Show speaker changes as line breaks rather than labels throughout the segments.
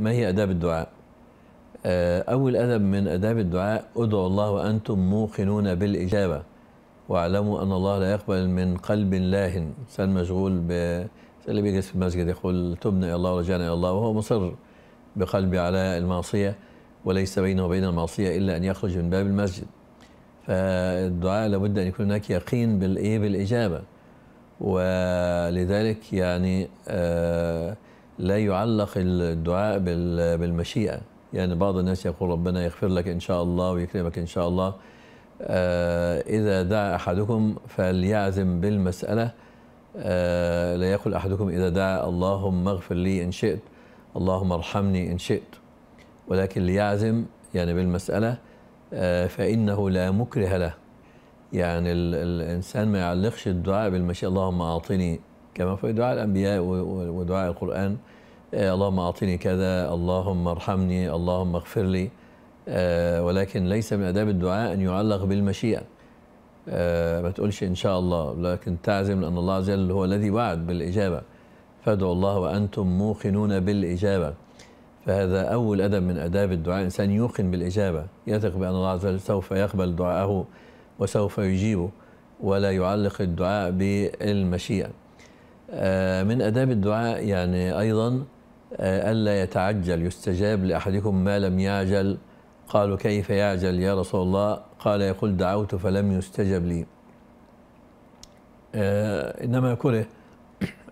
ما هي آداب الدعاء؟ آه، أول أدب من آداب الدعاء ادعوا الله وأنتم موقنون بالإجابة واعلموا أن الله لا يقبل من قلب لاهن إنسان مشغول ب اللي بيجلس في المسجد يقول تبنا إلى الله ورجعنا إلى الله وهو مصر بقلبي على المعصية وليس بينه وبين المعصية إلا أن يخرج من باب المسجد فالدعاء لابد أن يكون هناك يقين بالإيه بالإجابة ولذلك يعني آه لا يعلق الدعاء بالمشيئة يعني بعض الناس يقول ربنا يغفر لك إن شاء الله ويكرمك إن شاء الله آه، إذا دعا أحدكم فليعزم بالمسألة آه، لا يقول أحدكم إذا دعا اللهم اغفر لي إن شئت اللهم ارحمني إن شئت ولكن ليعزم يعني بالمسألة آه، فإنه لا مكره له يعني الإنسان ما يعلقش الدعاء بالمشيئة اللهم أعطني كما في دعاء الأنبياء ودعاء القرآن آه، اللهم أعطني كذا اللهم ارحمني اللهم اغفر لي آه، ولكن ليس من آداب الدعاء أن يعلق بالمشيئة آه، ما تقولش إن شاء الله لكن تعزم أن الله عز وجل هو الذي وعد بالإجابة فادعوا الله وأنتم موقنون بالإجابة فهذا أول أدب من أداب الدعاء إنسان يوقن بالإجابة يثق بأن الله عز وجل سوف يقبل دعاءه وسوف يجيبه ولا يعلق الدعاء بالمشيئة آه، من آداب الدعاء يعني أيضا آه، ألا يتعجل يستجاب لأحدكم ما لم يعجل قالوا كيف يعجل يا رسول الله قال يقول دعوت فلم يستجب لي آه، إنما كره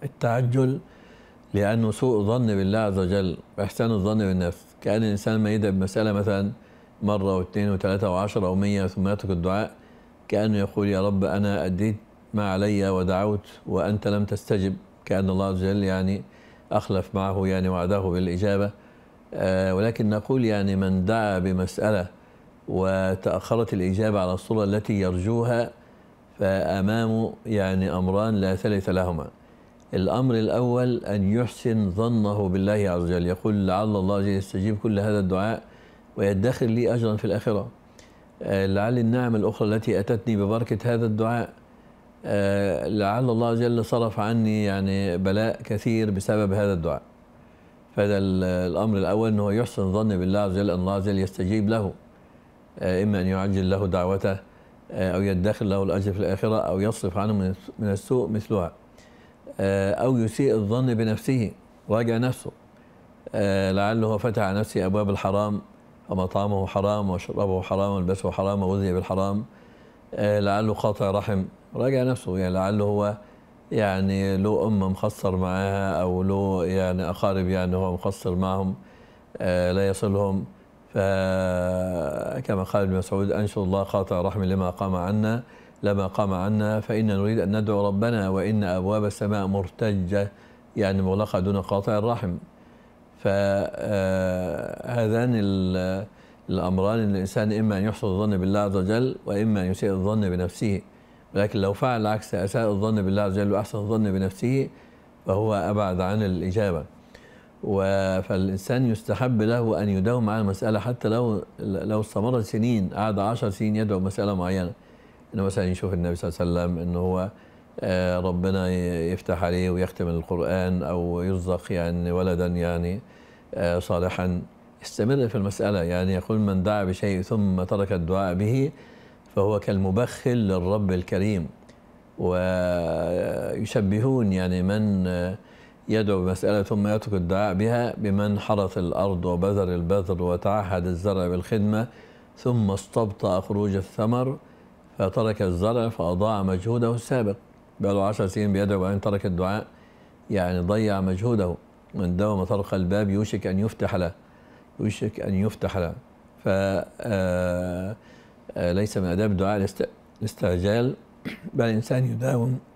التعجل لأنه سوء ظن بالله عز وجل وإحسان الظن بالنفس كأن الإنسان ما يدعي بمسألة مثلا مرة واثنين وثلاثة وعشرة ومية ثم يترك الدعاء كأنه يقول يا رب أنا أديت ما علي ودعوت وأنت لم تستجب كأن الله عز وجل يعني أخلف معه يعني وعده بالإجابة آه، ولكن نقول يعني من دعا بمسألة وتأخرت الإجابة على الصورة التي يرجوها فأمامه يعني أمران لا ثالث لهما الأمر الأول أن يحسن ظنه بالله عز وجل يقول لعل الله عز وجل يستجيب كل هذا الدعاء ويدخر لي أجرا في الآخرة آه، لعل النعم الأخرى التي أتتني ببركة هذا الدعاء آه، لعل الله جل صرف عني يعني بلاء كثير بسبب هذا الدعاء فهذا الأمر الأول أنه يحسن ظن بالله عز وجل أن الله عز وجل يستجيب له آه، إما أن يعجل له دعوته آه، أو يدخر له الأجر في الآخرة أو يصرف عنه من السوء مثلها أو يسيء الظن بنفسه راجع نفسه لعله فتح على نفسه أبواب الحرام فمطعمه حرام وشربه حرام ولبسه حرام وغذي بالحرام لعله قاطع رحم راجع نفسه يعني لعله هو يعني له أم مخصر معاها أو له يعني أقارب يعني هو مخصر معهم آه، لا يصلهم فكما قال ابن مسعود أنشر الله قاطع رحم لما قام عنا لما قام عنا فإنا نريد أن ندعو ربنا وإن أبواب السماء مرتجة يعني مغلقة دون قاطع الرحم فهذان آه، الأمران الإنسان إما أن يحسن الظن بالله عز وجل وإما أن يسيء الظن بنفسه لكن لو فعل العكس أساء الظن بالله عز وجل وأحسن الظن بنفسه فهو أبعد عن الإجابة فالإنسان يستحب له أن يداوم على المسألة حتى لو لو استمر سنين قعد 10 سنين يدعو مسألة معينة إنه مثلا يشوف النبي صلى الله عليه وسلم إن هو آه، ربنا يفتح عليه ويختم القرآن أو يرزق يعني ولدا يعني آه، صالحا استمر في المسألة يعني يقول من دعا بشيء ثم ترك الدعاء به فهو كالمبخل للرب الكريم ويشبهون يعني من يدعو بمسألة ثم يترك الدعاء بها بمن حرث الأرض وبذر البذر وتعهد الزرع بالخدمة ثم استبطأ خروج الثمر فترك الزرع فأضاع مجهوده السابق بقى له 10 سنين بيدعو وبعدين ترك الدعاء يعني ضيع مجهوده من دوم طرق الباب يوشك أن يفتح له يوشك أن يفتح له ف آه، آه، ليس من آداب الدعاء الاستعجال بل الإنسان يداوم